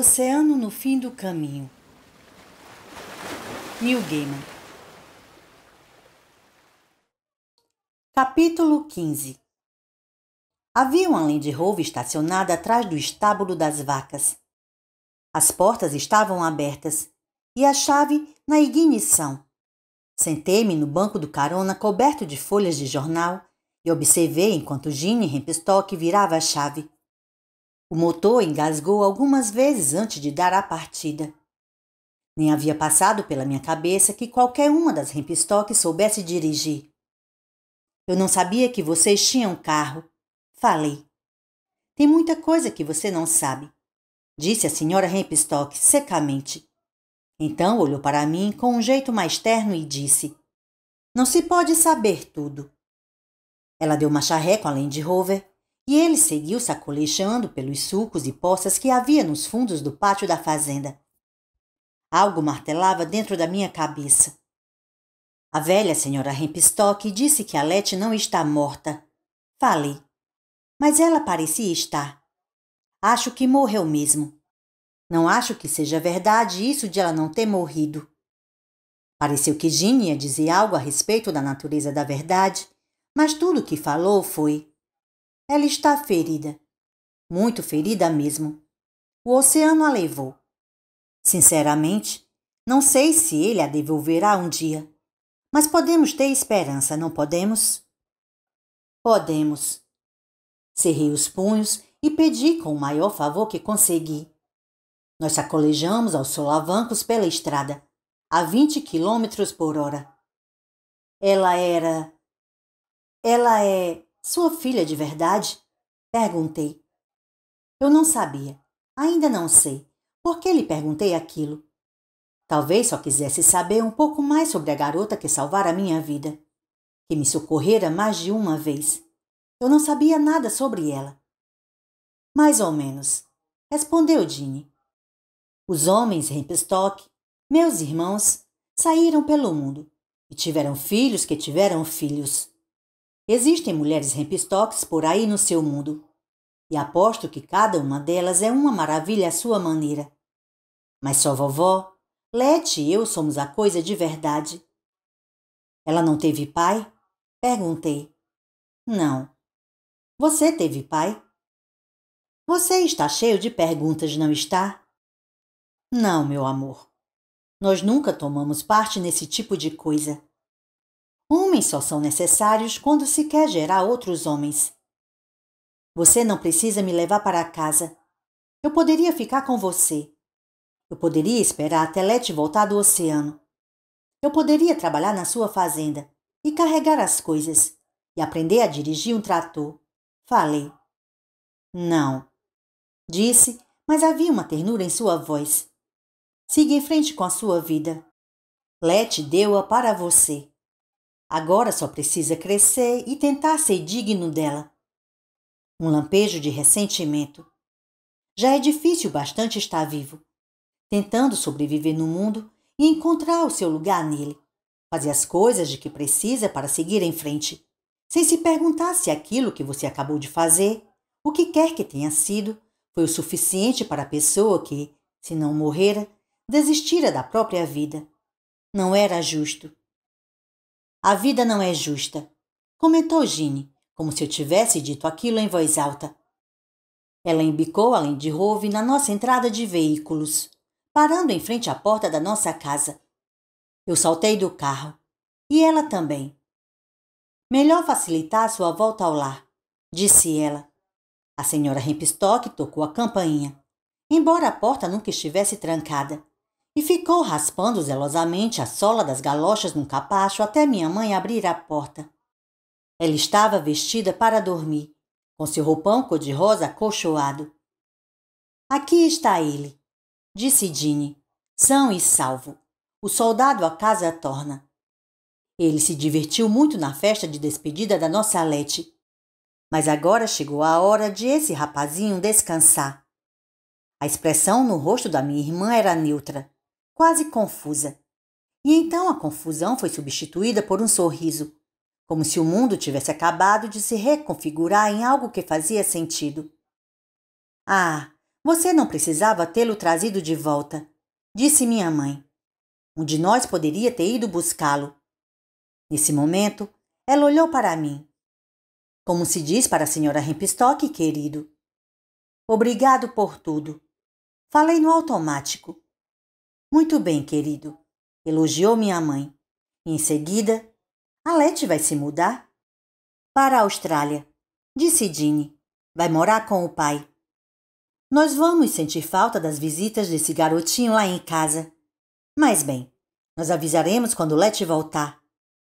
oceano no fim do caminho. Neil Gaiman. Capítulo 15 Havia uma Land Rover estacionada atrás do estábulo das vacas. As portas estavam abertas e a chave na ignição. Sentei-me no banco do carona coberto de folhas de jornal e observei enquanto Gene Rempstock virava a chave. O motor engasgou algumas vezes antes de dar a partida. Nem havia passado pela minha cabeça que qualquer uma das rempistoques soubesse dirigir. Eu não sabia que vocês tinham carro. Falei. Tem muita coisa que você não sabe, disse a senhora Rempistock secamente. Então olhou para mim com um jeito mais terno e disse: Não se pode saber tudo. Ela deu uma com além de Rover e ele seguiu sacolejando pelos sulcos e poças que havia nos fundos do pátio da fazenda. Algo martelava dentro da minha cabeça. A velha senhora Hempstock disse que a Alete não está morta. Falei. Mas ela parecia estar. Acho que morreu mesmo. Não acho que seja verdade isso de ela não ter morrido. Pareceu que Ginia dizia algo a respeito da natureza da verdade, mas tudo o que falou foi ela está ferida. Muito ferida mesmo. O oceano a levou. Sinceramente, não sei se ele a devolverá um dia. Mas podemos ter esperança, não podemos? Podemos. Cerrei os punhos e pedi com o maior favor que consegui. Nós sacolejamos aos solavancos pela estrada, a vinte quilômetros por hora. Ela era. Ela é sua filha de verdade? Perguntei. Eu não sabia. Ainda não sei. Por que lhe perguntei aquilo? Talvez só quisesse saber um pouco mais sobre a garota que salvara minha vida, que me socorrera mais de uma vez. Eu não sabia nada sobre ela. Mais ou menos, respondeu Dini. Os homens Rempstock, meus irmãos, saíram pelo mundo e tiveram filhos que tiveram filhos. Existem mulheres rempistoques por aí no seu mundo, e aposto que cada uma delas é uma maravilha à sua maneira. Mas só vovó, Lete e eu somos a coisa de verdade. Ela não teve pai? Perguntei. Não. Você teve pai? Você está cheio de perguntas, não está? Não, meu amor. Nós nunca tomamos parte nesse tipo de coisa. Homens só são necessários quando se quer gerar outros homens. Você não precisa me levar para casa. Eu poderia ficar com você. Eu poderia esperar até Lete voltar do oceano. Eu poderia trabalhar na sua fazenda e carregar as coisas e aprender a dirigir um trator. Falei. Não. Disse, mas havia uma ternura em sua voz. Siga em frente com a sua vida. Lete deu-a para você. Agora só precisa crescer e tentar ser digno dela. Um lampejo de ressentimento. Já é difícil bastante estar vivo, tentando sobreviver no mundo e encontrar o seu lugar nele, fazer as coisas de que precisa para seguir em frente, sem se perguntar se aquilo que você acabou de fazer, o que quer que tenha sido, foi o suficiente para a pessoa que, se não morrera, desistira da própria vida. Não era justo. A vida não é justa, comentou Gine, como se eu tivesse dito aquilo em voz alta. Ela embicou além de Rove na nossa entrada de veículos, parando em frente à porta da nossa casa. Eu saltei do carro e ela também. Melhor facilitar sua volta ao lar, disse ela. A senhora Rempstock tocou a campainha, embora a porta nunca estivesse trancada e ficou raspando zelosamente a sola das galochas no capacho até minha mãe abrir a porta. Ela estava vestida para dormir, com seu roupão cor-de-rosa acolchoado. Aqui está ele, disse Dini, são e salvo. O soldado a casa torna. Ele se divertiu muito na festa de despedida da nossa Lete. Mas agora chegou a hora de esse rapazinho descansar. A expressão no rosto da minha irmã era neutra quase confusa. E então a confusão foi substituída por um sorriso, como se o mundo tivesse acabado de se reconfigurar em algo que fazia sentido. Ah, você não precisava tê-lo trazido de volta, disse minha mãe. Um de nós poderia ter ido buscá-lo. Nesse momento, ela olhou para mim. Como se diz para a senhora Rempstock, querido. Obrigado por tudo. Falei no automático. Muito bem, querido, elogiou minha mãe. Em seguida, Leti vai se mudar para a Austrália, disse Dini. Vai morar com o pai. Nós vamos sentir falta das visitas desse garotinho lá em casa. Mas bem, nós avisaremos quando Leti voltar.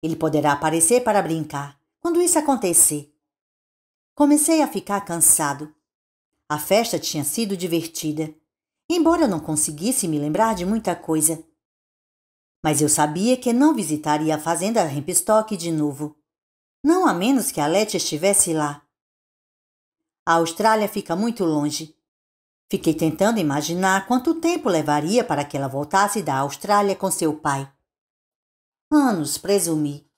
Ele poderá aparecer para brincar quando isso acontecer. Comecei a ficar cansado. A festa tinha sido divertida embora eu não conseguisse me lembrar de muita coisa. Mas eu sabia que não visitaria a fazenda Rempstock de novo, não a menos que a Leti estivesse lá. A Austrália fica muito longe. Fiquei tentando imaginar quanto tempo levaria para que ela voltasse da Austrália com seu pai. Anos, presumi.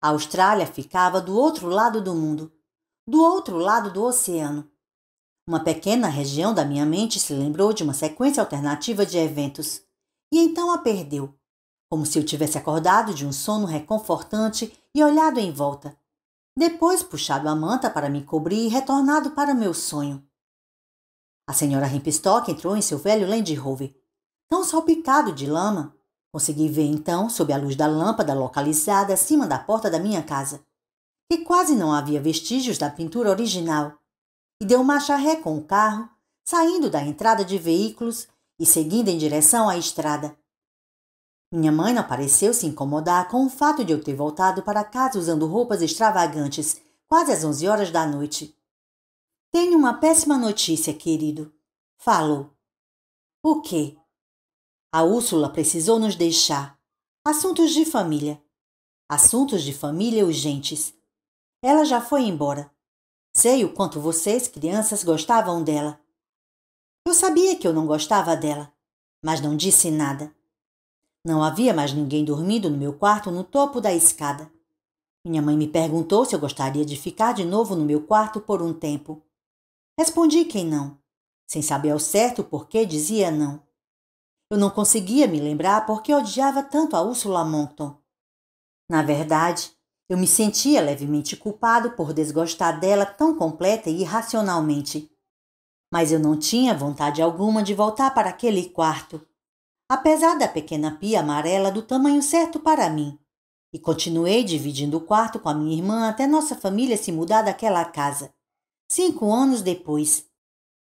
A Austrália ficava do outro lado do mundo, do outro lado do oceano. Uma pequena região da minha mente se lembrou de uma sequência alternativa de eventos e então a perdeu, como se eu tivesse acordado de um sono reconfortante e olhado em volta. Depois puxado a manta para me cobrir e retornado para meu sonho. A senhora Rimpstock entrou em seu velho Land Rover, tão salpicado de lama. Consegui ver então, sob a luz da lâmpada localizada acima da porta da minha casa, que quase não havia vestígios da pintura original e deu marcha ré com o carro, saindo da entrada de veículos e seguindo em direção à estrada. Minha mãe não pareceu se incomodar com o fato de eu ter voltado para casa usando roupas extravagantes, quase às 11 horas da noite. Tenho uma péssima notícia, querido. Falou. O quê? A Úrsula precisou nos deixar. Assuntos de família. Assuntos de família urgentes. Ela já foi embora. Sei o quanto vocês, crianças, gostavam dela. Eu sabia que eu não gostava dela, mas não disse nada. Não havia mais ninguém dormindo no meu quarto no topo da escada. Minha mãe me perguntou se eu gostaria de ficar de novo no meu quarto por um tempo. Respondi que não, sem saber ao certo por que dizia não. Eu não conseguia me lembrar por que odiava tanto a Ursula Moncton. Na verdade, eu me sentia levemente culpado por desgostar dela tão completa e irracionalmente. Mas eu não tinha vontade alguma de voltar para aquele quarto, apesar da pequena pia amarela do tamanho certo para mim. E continuei dividindo o quarto com a minha irmã até nossa família se mudar daquela casa. Cinco anos depois.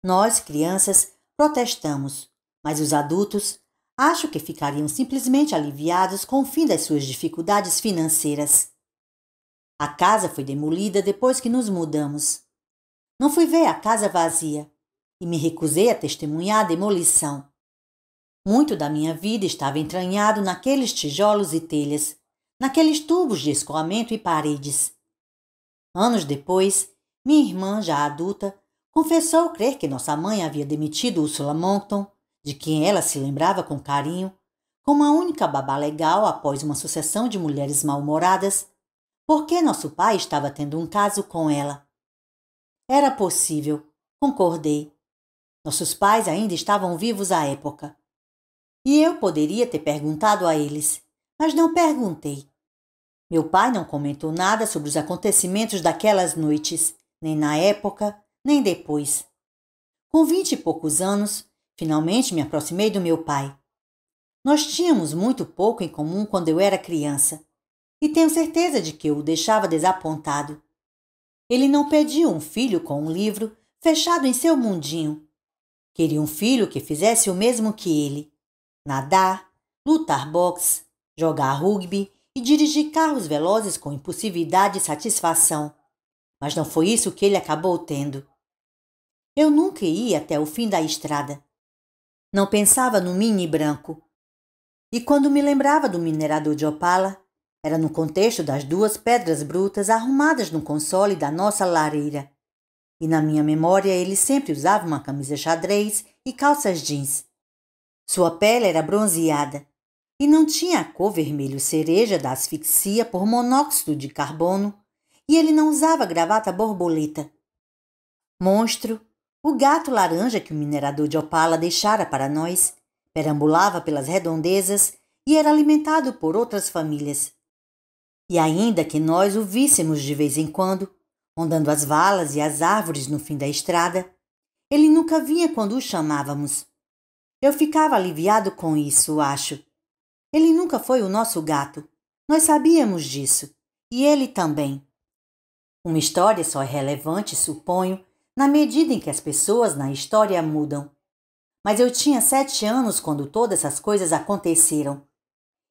Nós, crianças, protestamos, mas os adultos acho que ficariam simplesmente aliviados com o fim das suas dificuldades financeiras. A casa foi demolida depois que nos mudamos. Não fui ver a casa vazia e me recusei a testemunhar a demolição. Muito da minha vida estava entranhado naqueles tijolos e telhas, naqueles tubos de escoamento e paredes. Anos depois, minha irmã, já adulta, confessou crer que nossa mãe havia demitido Ursula Moncton, de quem ela se lembrava com carinho, como a única babá legal após uma sucessão de mulheres mal-humoradas porque nosso pai estava tendo um caso com ela. Era possível, concordei. Nossos pais ainda estavam vivos à época. E eu poderia ter perguntado a eles, mas não perguntei. Meu pai não comentou nada sobre os acontecimentos daquelas noites, nem na época, nem depois. Com vinte e poucos anos, finalmente me aproximei do meu pai. Nós tínhamos muito pouco em comum quando eu era criança, e tenho certeza de que o deixava desapontado. Ele não pediu um filho com um livro fechado em seu mundinho. Queria um filho que fizesse o mesmo que ele: nadar, lutar boxe, jogar rugby e dirigir carros velozes com impulsividade e satisfação. Mas não foi isso que ele acabou tendo. Eu nunca ia até o fim da estrada. Não pensava no mini branco. E quando me lembrava do minerador de Opala, era no contexto das duas pedras brutas arrumadas no console da nossa lareira. E na minha memória ele sempre usava uma camisa xadrez e calças jeans. Sua pele era bronzeada e não tinha a cor vermelho cereja da asfixia por monóxido de carbono, e ele não usava gravata borboleta. Monstro, o gato laranja que o minerador de opala deixara para nós, perambulava pelas redondezas e era alimentado por outras famílias. E ainda que nós o víssemos de vez em quando, rondando as valas e as árvores no fim da estrada, ele nunca vinha quando o chamávamos. Eu ficava aliviado com isso, acho. Ele nunca foi o nosso gato. Nós sabíamos disso. E ele também. Uma história só é relevante, suponho, na medida em que as pessoas na história mudam. Mas eu tinha sete anos quando todas essas coisas aconteceram,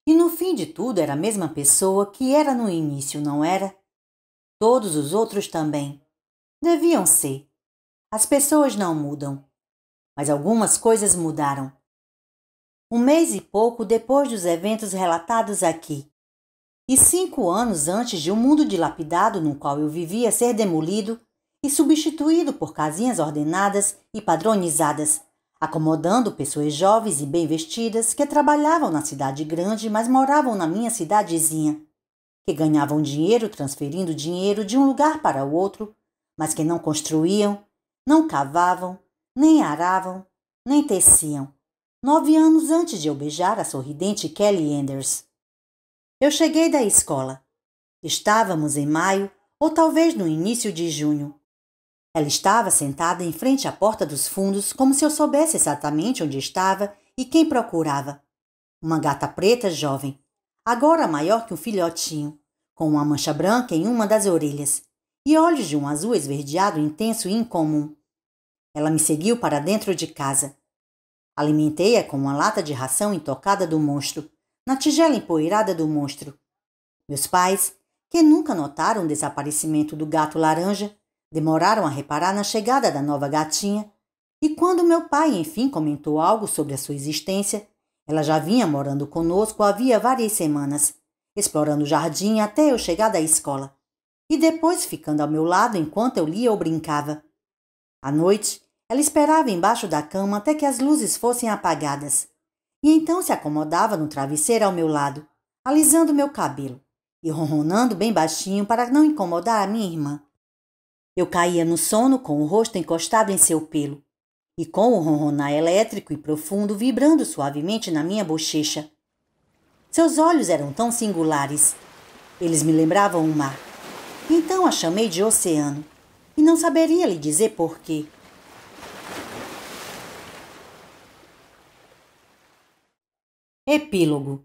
e no fim de tudo era a mesma pessoa que era no início, não era? Todos os outros também. Deviam ser. As pessoas não mudam. Mas algumas coisas mudaram. Um mês e pouco depois dos eventos relatados aqui, e cinco anos antes de o um mundo dilapidado no qual eu vivia ser demolido e substituído por casinhas ordenadas e padronizadas, acomodando pessoas jovens e bem vestidas que trabalhavam na cidade grande, mas moravam na minha cidadezinha, que ganhavam dinheiro transferindo dinheiro de um lugar para o outro, mas que não construíam, não cavavam, nem aravam, nem teciam. Nove anos antes de eu beijar a sorridente Kelly Anders. Eu cheguei da escola. Estávamos em maio, ou talvez no início de junho. Ela estava sentada em frente à porta dos fundos, como se eu soubesse exatamente onde estava e quem procurava. Uma gata preta jovem, agora maior que um filhotinho, com uma mancha branca em uma das orelhas e olhos de um azul esverdeado intenso e incomum. Ela me seguiu para dentro de casa. Alimentei-a com uma lata de ração intocada do monstro, na tigela empoeirada do monstro. Meus pais, que nunca notaram o desaparecimento do gato laranja, Demoraram a reparar na chegada da nova gatinha, e quando meu pai enfim comentou algo sobre a sua existência, ela já vinha morando conosco havia várias semanas, explorando o jardim até eu chegar da escola, e depois ficando ao meu lado enquanto eu lia ou brincava. À noite, ela esperava embaixo da cama até que as luzes fossem apagadas, e então se acomodava no travesseiro ao meu lado, alisando meu cabelo e ronronando bem baixinho para não incomodar a minha irmã. Eu caía no sono com o rosto encostado em seu pelo e com o ronronar elétrico e profundo vibrando suavemente na minha bochecha. Seus olhos eram tão singulares. Eles me lembravam o mar. Então a chamei de oceano e não saberia lhe dizer porquê. Epílogo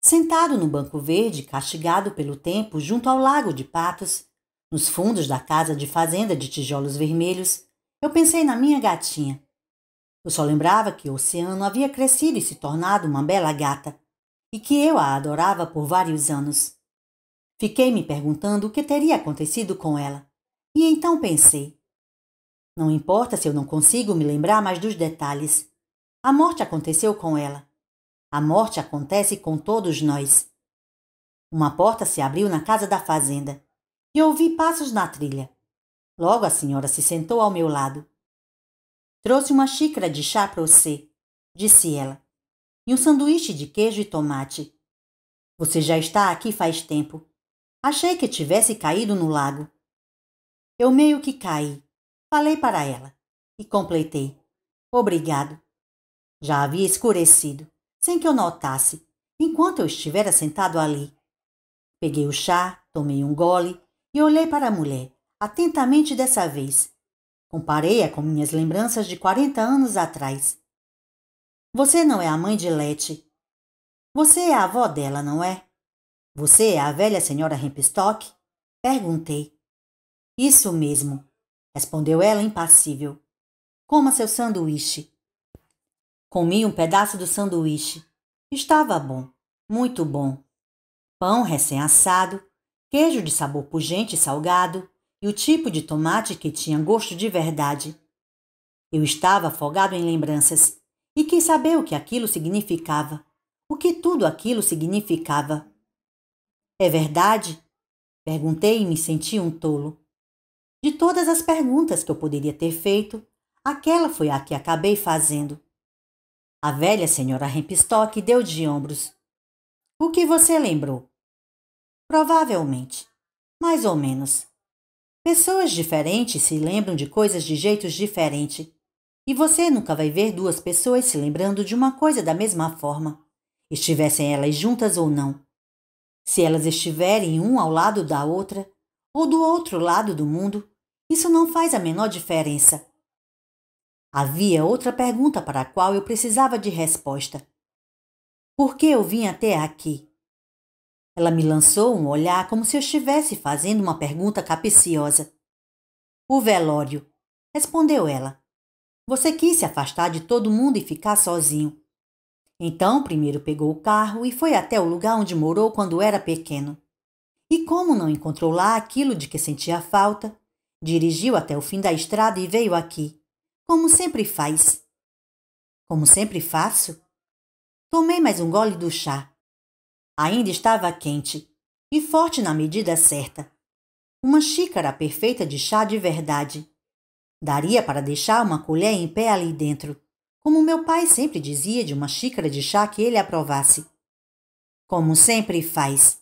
Sentado no banco verde, castigado pelo tempo, junto ao lago de patos, nos fundos da casa de fazenda de tijolos vermelhos, eu pensei na minha gatinha. Eu só lembrava que o oceano havia crescido e se tornado uma bela gata, e que eu a adorava por vários anos. Fiquei me perguntando o que teria acontecido com ela, e então pensei: não importa se eu não consigo me lembrar mais dos detalhes. A morte aconteceu com ela. A morte acontece com todos nós. Uma porta se abriu na casa da fazenda e ouvi passos na trilha. Logo a senhora se sentou ao meu lado. Trouxe uma xícara de chá para você, disse ela, e um sanduíche de queijo e tomate. Você já está aqui faz tempo. Achei que tivesse caído no lago. Eu meio que caí. Falei para ela e completei. Obrigado. Já havia escurecido, sem que eu notasse, enquanto eu estivera sentado ali. Peguei o chá, tomei um gole e olhei para a mulher, atentamente dessa vez. Comparei-a com minhas lembranças de 40 anos atrás. Você não é a mãe de Lete. Você é a avó dela, não é? Você é a velha senhora Rempstock? Perguntei. Isso mesmo, respondeu ela impassível. Coma seu sanduíche. Comi um pedaço do sanduíche. Estava bom, muito bom. Pão recém-assado, queijo de sabor pungente e salgado e o tipo de tomate que tinha gosto de verdade. Eu estava afogado em lembranças e quis saber o que aquilo significava, o que tudo aquilo significava. É verdade? Perguntei e me senti um tolo. De todas as perguntas que eu poderia ter feito, aquela foi a que acabei fazendo. A velha senhora Rempistock deu de ombros. O que você lembrou? Provavelmente. Mais ou menos. Pessoas diferentes se lembram de coisas de jeitos diferentes. E você nunca vai ver duas pessoas se lembrando de uma coisa da mesma forma, estivessem elas juntas ou não. Se elas estiverem um ao lado da outra, ou do outro lado do mundo, isso não faz a menor diferença. Havia outra pergunta para a qual eu precisava de resposta. Por que eu vim até aqui? Ela me lançou um olhar como se eu estivesse fazendo uma pergunta capiciosa O velório, respondeu ela. Você quis se afastar de todo mundo e ficar sozinho. Então, primeiro pegou o carro e foi até o lugar onde morou quando era pequeno. E como não encontrou lá aquilo de que sentia falta, dirigiu até o fim da estrada e veio aqui, como sempre faz. Como sempre faço? Tomei mais um gole do chá. Ainda estava quente e forte na medida certa. Uma xícara perfeita de chá de verdade. Daria para deixar uma colher em pé ali dentro, como meu pai sempre dizia de uma xícara de chá que ele aprovasse. Como sempre faz,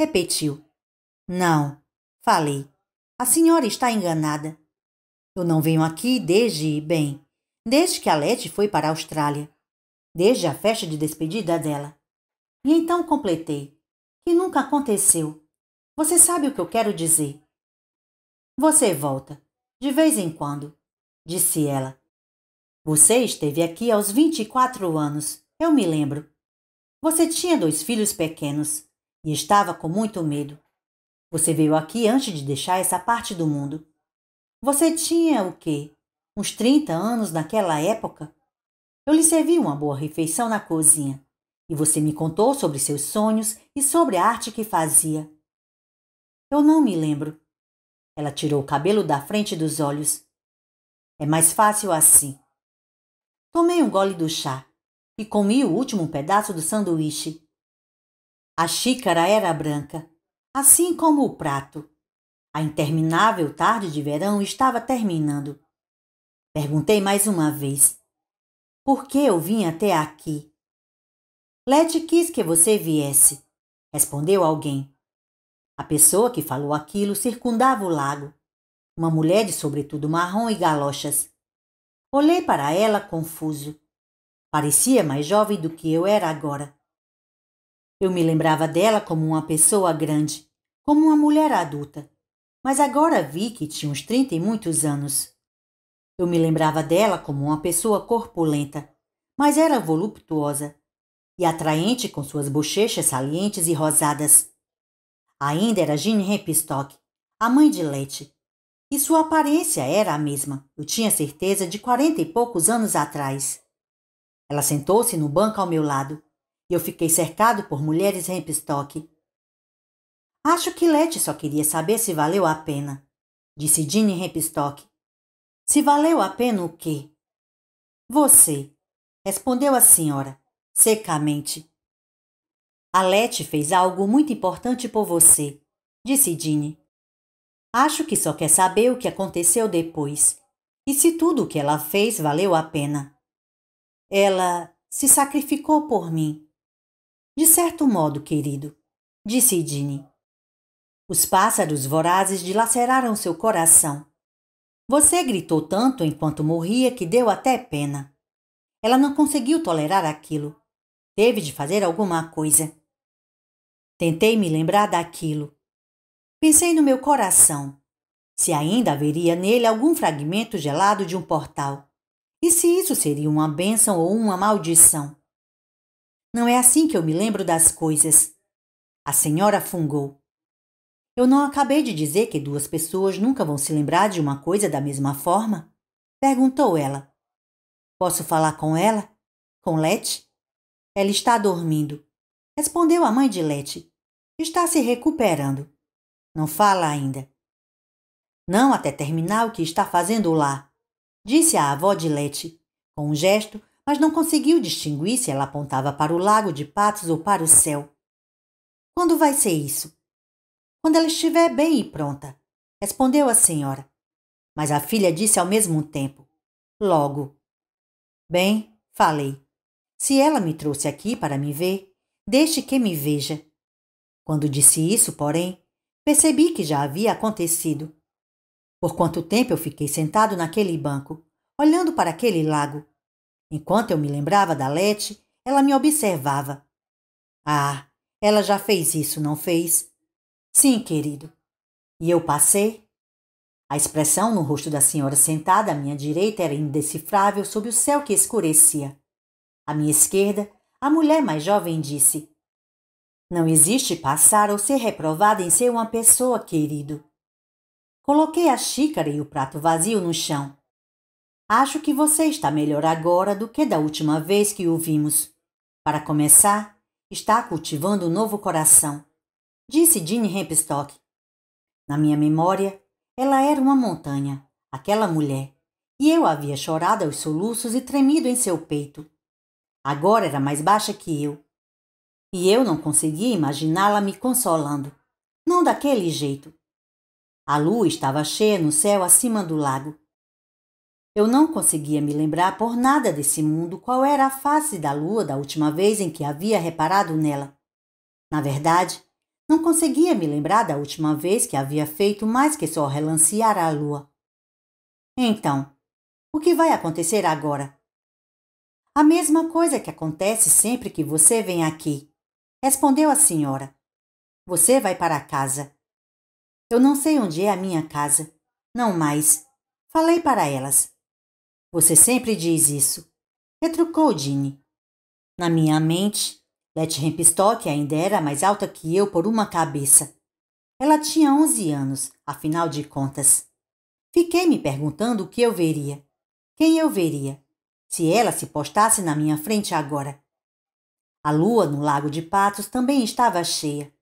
repetiu. Não, falei. A senhora está enganada. Eu não venho aqui desde, bem, desde que a Leti foi para a Austrália, desde a festa de despedida dela. E então completei. Que nunca aconteceu. Você sabe o que eu quero dizer. Você volta, de vez em quando, disse ela. Você esteve aqui aos 24 anos, eu me lembro. Você tinha dois filhos pequenos e estava com muito medo. Você veio aqui antes de deixar essa parte do mundo. Você tinha o quê? Uns 30 anos naquela época? Eu lhe servi uma boa refeição na cozinha e você me contou sobre seus sonhos e sobre a arte que fazia. Eu não me lembro. Ela tirou o cabelo da frente dos olhos. É mais fácil assim. Tomei um gole do chá e comi o último pedaço do sanduíche. A xícara era branca, assim como o prato. A interminável tarde de verão estava terminando. Perguntei mais uma vez: por que eu vim até aqui? Letty quis que você viesse, respondeu alguém. A pessoa que falou aquilo circundava o lago. Uma mulher de sobretudo marrom e galochas. Olhei para ela confuso. Parecia mais jovem do que eu era agora. Eu me lembrava dela como uma pessoa grande, como uma mulher adulta, mas agora vi que tinha uns trinta e muitos anos. Eu me lembrava dela como uma pessoa corpulenta, mas era voluptuosa, e atraente com suas bochechas salientes e rosadas. Ainda era Jean Hempstock, a mãe de Letty, e sua aparência era a mesma, eu tinha certeza, de quarenta e poucos anos atrás. Ela sentou-se no banco ao meu lado, e eu fiquei cercado por mulheres Hempstock. Acho que Letty só queria saber se valeu a pena, disse Jean Hempstock. Se valeu a pena o quê? Você, respondeu a senhora, secamente. Alete fez algo muito importante por você, disse Dini. Acho que só quer saber o que aconteceu depois e se tudo o que ela fez valeu a pena. Ela se sacrificou por mim. De certo modo, querido, disse Dini. Os pássaros vorazes dilaceraram seu coração. Você gritou tanto enquanto morria que deu até pena. Ela não conseguiu tolerar aquilo Teve de fazer alguma coisa. Tentei me lembrar daquilo. Pensei no meu coração, se ainda haveria nele algum fragmento gelado de um portal, e se isso seria uma bênção ou uma maldição. Não é assim que eu me lembro das coisas. A senhora fungou. Eu não acabei de dizer que duas pessoas nunca vão se lembrar de uma coisa da mesma forma? Perguntou ela. Posso falar com ela? Com Lete? Ela está dormindo, respondeu a mãe de Lete. Está se recuperando. Não fala ainda. Não até terminar o que está fazendo lá, disse a avó de Lete, com um gesto, mas não conseguiu distinguir se ela apontava para o lago de Patos ou para o céu. Quando vai ser isso? Quando ela estiver bem e pronta, respondeu a senhora. Mas a filha disse ao mesmo tempo: Logo. Bem, falei. Se ela me trouxe aqui para me ver, deixe que me veja. Quando disse isso, porém, percebi que já havia acontecido. Por quanto tempo eu fiquei sentado naquele banco, olhando para aquele lago. Enquanto eu me lembrava da Lete, ela me observava. Ah, ela já fez isso, não fez? Sim, querido. E eu passei? A expressão no rosto da senhora sentada à minha direita era indecifrável sob o céu que escurecia. À minha esquerda, a mulher mais jovem disse: Não existe passar ou ser reprovada em ser uma pessoa, querido. Coloquei a xícara e o prato vazio no chão. Acho que você está melhor agora do que da última vez que o vimos. Para começar, está cultivando um novo coração, disse Jean Hempstock. Na minha memória, ela era uma montanha, aquela mulher, e eu havia chorado aos soluços e tremido em seu peito, Agora era mais baixa que eu. E eu não conseguia imaginá-la me consolando. Não daquele jeito. A lua estava cheia no céu acima do lago. Eu não conseguia me lembrar por nada desse mundo qual era a face da lua da última vez em que havia reparado nela. Na verdade, não conseguia me lembrar da última vez que havia feito mais que só relancear a lua. Então, o que vai acontecer agora? A mesma coisa que acontece sempre que você vem aqui, respondeu a senhora. Você vai para casa. Eu não sei onde é a minha casa. Não mais. Falei para elas. Você sempre diz isso, retrucou Dini. Na minha mente, Letty Hempstock ainda era mais alta que eu por uma cabeça. Ela tinha 11 anos, afinal de contas. Fiquei me perguntando o que eu veria. Quem eu veria? se ela se postasse na minha frente agora. A lua no Lago de Patos também estava cheia,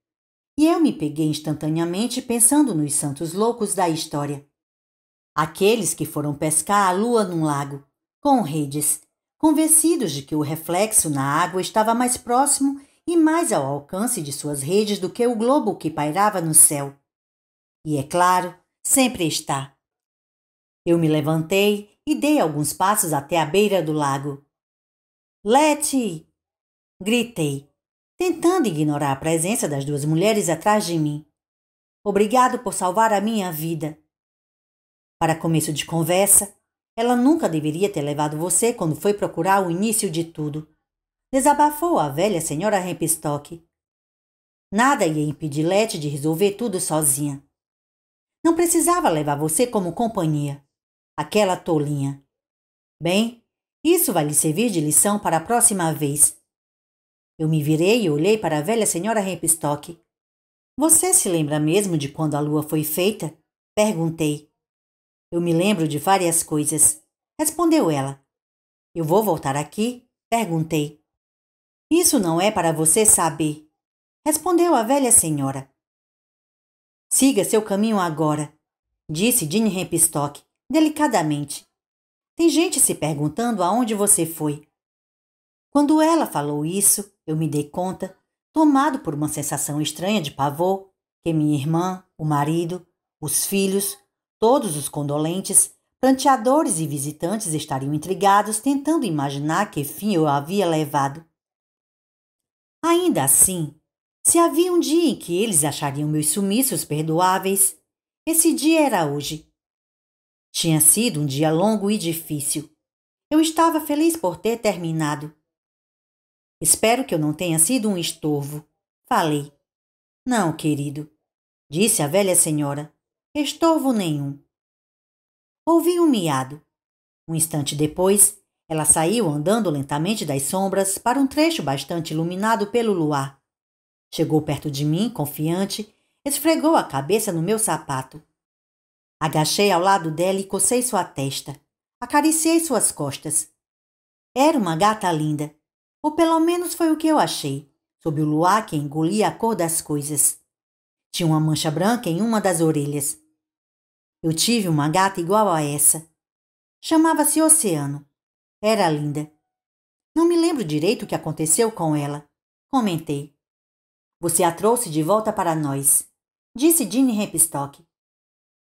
e eu me peguei instantaneamente pensando nos santos loucos da história. Aqueles que foram pescar a lua num lago, com redes, convencidos de que o reflexo na água estava mais próximo e mais ao alcance de suas redes do que o globo que pairava no céu. E é claro, sempre está. Eu me levantei e dei alguns passos até a beira do lago. Leti! gritei, tentando ignorar a presença das duas mulheres atrás de mim. Obrigado por salvar a minha vida. Para começo de conversa, ela nunca deveria ter levado você quando foi procurar o início de tudo. Desabafou a velha senhora Rempstock. Nada ia impedir Letty de resolver tudo sozinha. Não precisava levar você como companhia aquela tolinha. Bem, isso vai lhe servir de lição para a próxima vez. Eu me virei e olhei para a velha senhora Hempstock. Você se lembra mesmo de quando a lua foi feita? Perguntei. Eu me lembro de várias coisas, respondeu ela. Eu vou voltar aqui? Perguntei. Isso não é para você saber, respondeu a velha senhora. Siga seu caminho agora, disse Jean Hempstock delicadamente. Tem gente se perguntando aonde você foi. Quando ela falou isso, eu me dei conta, tomado por uma sensação estranha de pavor, que minha irmã, o marido, os filhos, todos os condolentes, pranteadores e visitantes estariam intrigados, tentando imaginar que fim eu havia levado. Ainda assim, se havia um dia em que eles achariam meus sumiços perdoáveis, esse dia era hoje. Tinha sido um dia longo e difícil. Eu estava feliz por ter terminado. Espero que eu não tenha sido um estorvo. Falei. Não, querido, disse a velha senhora. Estorvo nenhum. Ouvi um miado. Um instante depois, ela saiu andando lentamente das sombras para um trecho bastante iluminado pelo luar. Chegou perto de mim, confiante, esfregou a cabeça no meu sapato. Agachei ao lado dela e cocei sua testa. Acariciei suas costas. Era uma gata linda. Ou pelo menos foi o que eu achei, sob o luar que engolia a cor das coisas. Tinha uma mancha branca em uma das orelhas. Eu tive uma gata igual a essa. Chamava-se Oceano. Era linda. Não me lembro direito o que aconteceu com ela. Comentei. Você a trouxe de volta para nós, disse Jeanne Hempstock.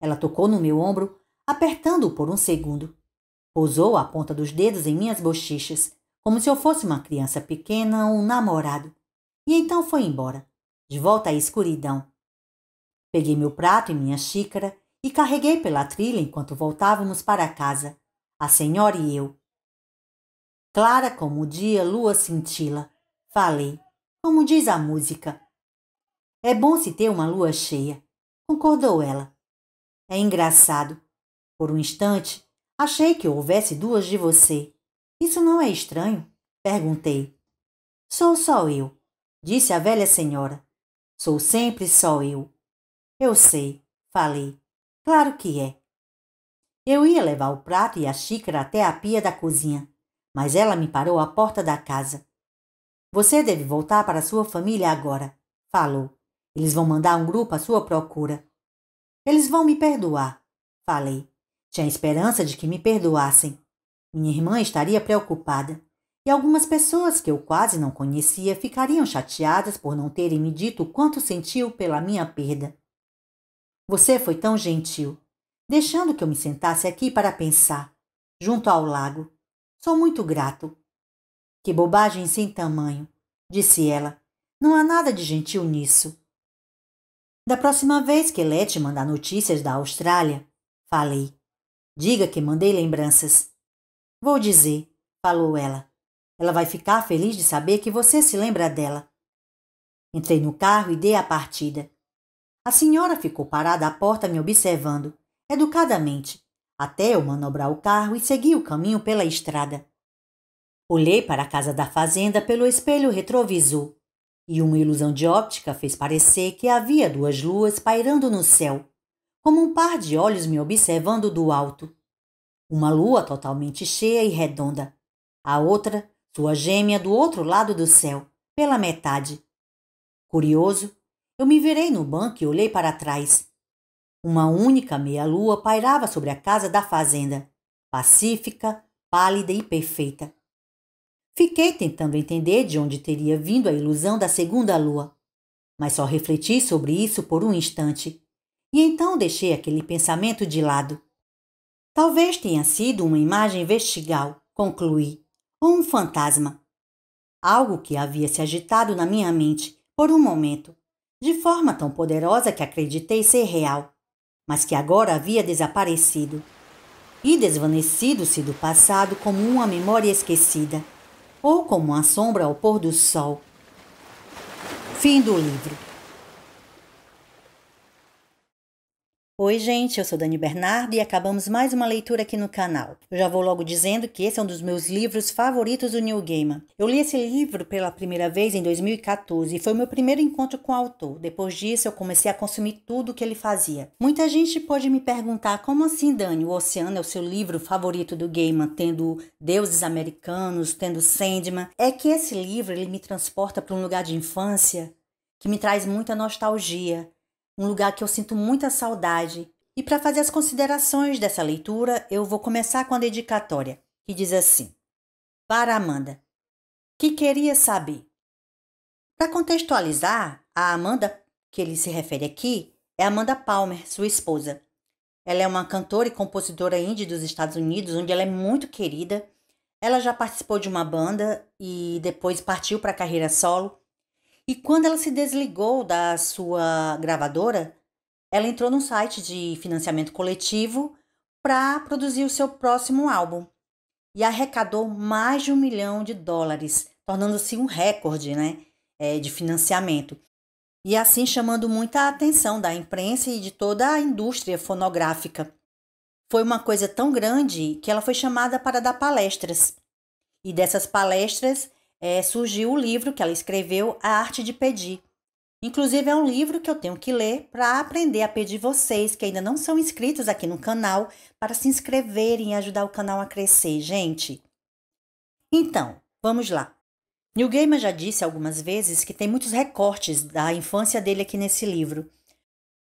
Ela tocou no meu ombro, apertando-o por um segundo. Pousou a ponta dos dedos em minhas bochechas, como se eu fosse uma criança pequena ou um namorado. E então foi embora, de volta à escuridão. Peguei meu prato e minha xícara e carreguei pela trilha enquanto voltávamos para casa, a senhora e eu. Clara como o dia, lua cintila. Falei, como diz a música. É bom se ter uma lua cheia, concordou ela. É engraçado. Por um instante, achei que houvesse duas de você. Isso não é estranho? Perguntei. Sou só eu, disse a velha senhora. Sou sempre só eu. Eu sei, falei. Claro que é. Eu ia levar o prato e a xícara até a pia da cozinha, mas ela me parou à porta da casa. Você deve voltar para sua família agora, falou. Eles vão mandar um grupo à sua procura. Eles vão me perdoar, falei. Tinha esperança de que me perdoassem. Minha irmã estaria preocupada e algumas pessoas que eu quase não conhecia ficariam chateadas por não terem me dito o quanto sentiu pela minha perda. Você foi tão gentil, deixando que eu me sentasse aqui para pensar, junto ao lago. Sou muito grato. Que bobagem sem tamanho, disse ela. Não há nada de gentil nisso. Da próxima vez que Letty mandar notícias da Austrália, falei. Diga que mandei lembranças. Vou dizer, falou ela. Ela vai ficar feliz de saber que você se lembra dela. Entrei no carro e dei a partida. A senhora ficou parada à porta me observando, educadamente, até eu manobrar o carro e seguir o caminho pela estrada. Olhei para a casa da fazenda pelo espelho retrovisor e uma ilusão de óptica fez parecer que havia duas luas pairando no céu, como um par de olhos me observando do alto. Uma lua totalmente cheia e redonda, a outra, sua gêmea do outro lado do céu, pela metade. Curioso, eu me virei no banco e olhei para trás. Uma única meia-lua pairava sobre a casa da fazenda, pacífica, pálida e perfeita. Fiquei tentando entender de onde teria vindo a ilusão da segunda lua, mas só refleti sobre isso por um instante e então deixei aquele pensamento de lado. Talvez tenha sido uma imagem vestigal, concluí, ou um fantasma. Algo que havia se agitado na minha mente por um momento, de forma tão poderosa que acreditei ser real, mas que agora havia desaparecido e desvanecido-se do passado como uma memória esquecida ou como a sombra ao pôr do sol. Fim do livro. Oi, gente, eu sou Dani Bernardo e acabamos mais uma leitura aqui no canal. Eu já vou logo dizendo que esse é um dos meus livros favoritos do Neil Gaiman. Eu li esse livro pela primeira vez em 2014 e foi o meu primeiro encontro com o autor. Depois disso, eu comecei a consumir tudo o que ele fazia. Muita gente pode me perguntar como assim, Dani, o Oceano é o seu livro favorito do Gaiman, tendo deuses americanos, tendo Sandman. É que esse livro ele me transporta para um lugar de infância que me traz muita nostalgia um lugar que eu sinto muita saudade. E para fazer as considerações dessa leitura, eu vou começar com a dedicatória, que diz assim: Para Amanda, que queria saber. Para contextualizar, a Amanda que ele se refere aqui é Amanda Palmer, sua esposa. Ela é uma cantora e compositora indie dos Estados Unidos, onde ela é muito querida. Ela já participou de uma banda e depois partiu para a carreira solo. E quando ela se desligou da sua gravadora, ela entrou num site de financiamento coletivo para produzir o seu próximo álbum e arrecadou mais de um milhão de dólares, tornando-se um recorde né, é, de financiamento. E assim chamando muita atenção da imprensa e de toda a indústria fonográfica. Foi uma coisa tão grande que ela foi chamada para dar palestras. E dessas palestras, é, surgiu o livro que ela escreveu, A Arte de Pedir. Inclusive, é um livro que eu tenho que ler para aprender a pedir vocês que ainda não são inscritos aqui no canal para se inscreverem e ajudar o canal a crescer, gente. Então, vamos lá. Neil Gaiman já disse algumas vezes que tem muitos recortes da infância dele aqui nesse livro,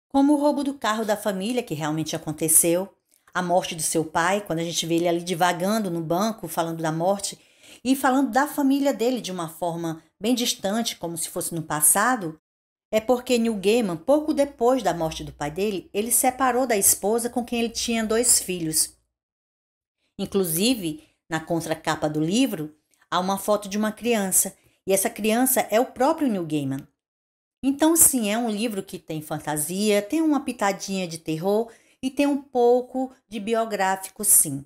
como o roubo do carro da família, que realmente aconteceu, a morte do seu pai, quando a gente vê ele ali divagando no banco, falando da morte, e falando da família dele de uma forma bem distante, como se fosse no passado, é porque Neil Gaiman, pouco depois da morte do pai dele, ele separou da esposa com quem ele tinha dois filhos. Inclusive, na contracapa do livro, há uma foto de uma criança, e essa criança é o próprio Neil Gaiman. Então, sim, é um livro que tem fantasia, tem uma pitadinha de terror e tem um pouco de biográfico, sim.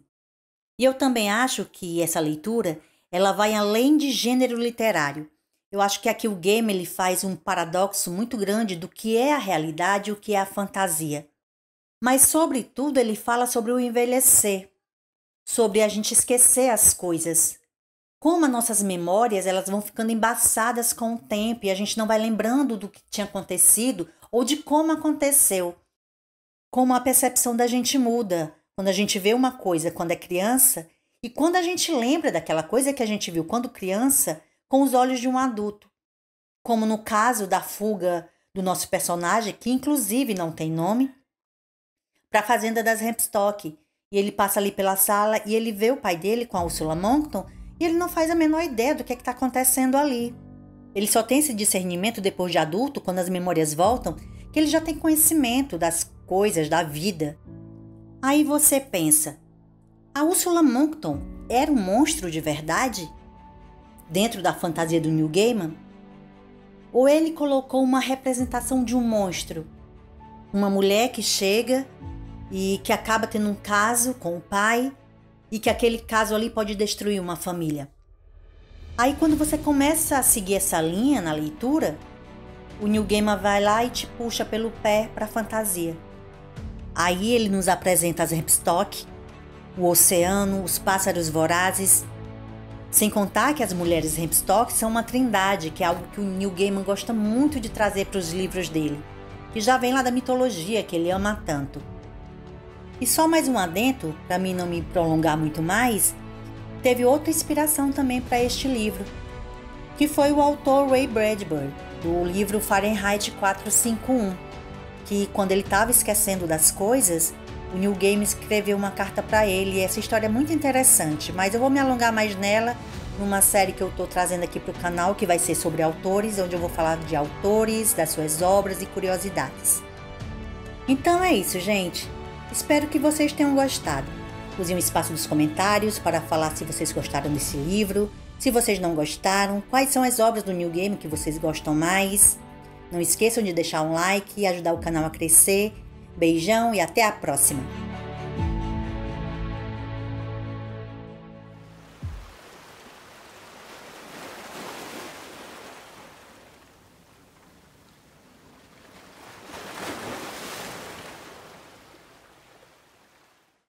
E eu também acho que essa leitura ela vai além de gênero literário. Eu acho que aqui o game ele faz um paradoxo muito grande do que é a realidade e o que é a fantasia. Mas, sobretudo, ele fala sobre o envelhecer, sobre a gente esquecer as coisas. Como as nossas memórias elas vão ficando embaçadas com o tempo e a gente não vai lembrando do que tinha acontecido ou de como aconteceu. Como a percepção da gente muda. Quando a gente vê uma coisa quando é criança e quando a gente lembra daquela coisa que a gente viu quando criança com os olhos de um adulto, como no caso da fuga do nosso personagem, que inclusive não tem nome, para a fazenda das Hempstock. E ele passa ali pela sala e ele vê o pai dele com a Ursula Moncton e ele não faz a menor ideia do que é está acontecendo ali. Ele só tem esse discernimento depois de adulto, quando as memórias voltam, que ele já tem conhecimento das coisas, da vida. Aí você pensa, a Ursula Moncton era um monstro de verdade? Dentro da fantasia do New Gaiman? Ou ele colocou uma representação de um monstro? Uma mulher que chega e que acaba tendo um caso com o pai e que aquele caso ali pode destruir uma família. Aí quando você começa a seguir essa linha na leitura, o New Gaiman vai lá e te puxa pelo pé para a fantasia. Aí ele nos apresenta as Hempstock, o oceano, os pássaros vorazes. Sem contar que as mulheres Hempstock são uma trindade, que é algo que o Neil Gaiman gosta muito de trazer para os livros dele, que já vem lá da mitologia que ele ama tanto. E só mais um adendo, para mim não me prolongar muito mais, teve outra inspiração também para este livro, que foi o autor Ray Bradbury, do livro Fahrenheit 451, que quando ele estava esquecendo das coisas, o New Game escreveu uma carta para ele e essa história é muito interessante, mas eu vou me alongar mais nela numa série que eu estou trazendo aqui para o canal, que vai ser sobre autores, onde eu vou falar de autores, das suas obras e curiosidades. Então é isso, gente. Espero que vocês tenham gostado. Usem o espaço dos comentários para falar se vocês gostaram desse livro, se vocês não gostaram, quais são as obras do New Game que vocês gostam mais. Não esqueçam de deixar um like e ajudar o canal a crescer Beijão e até a próxima!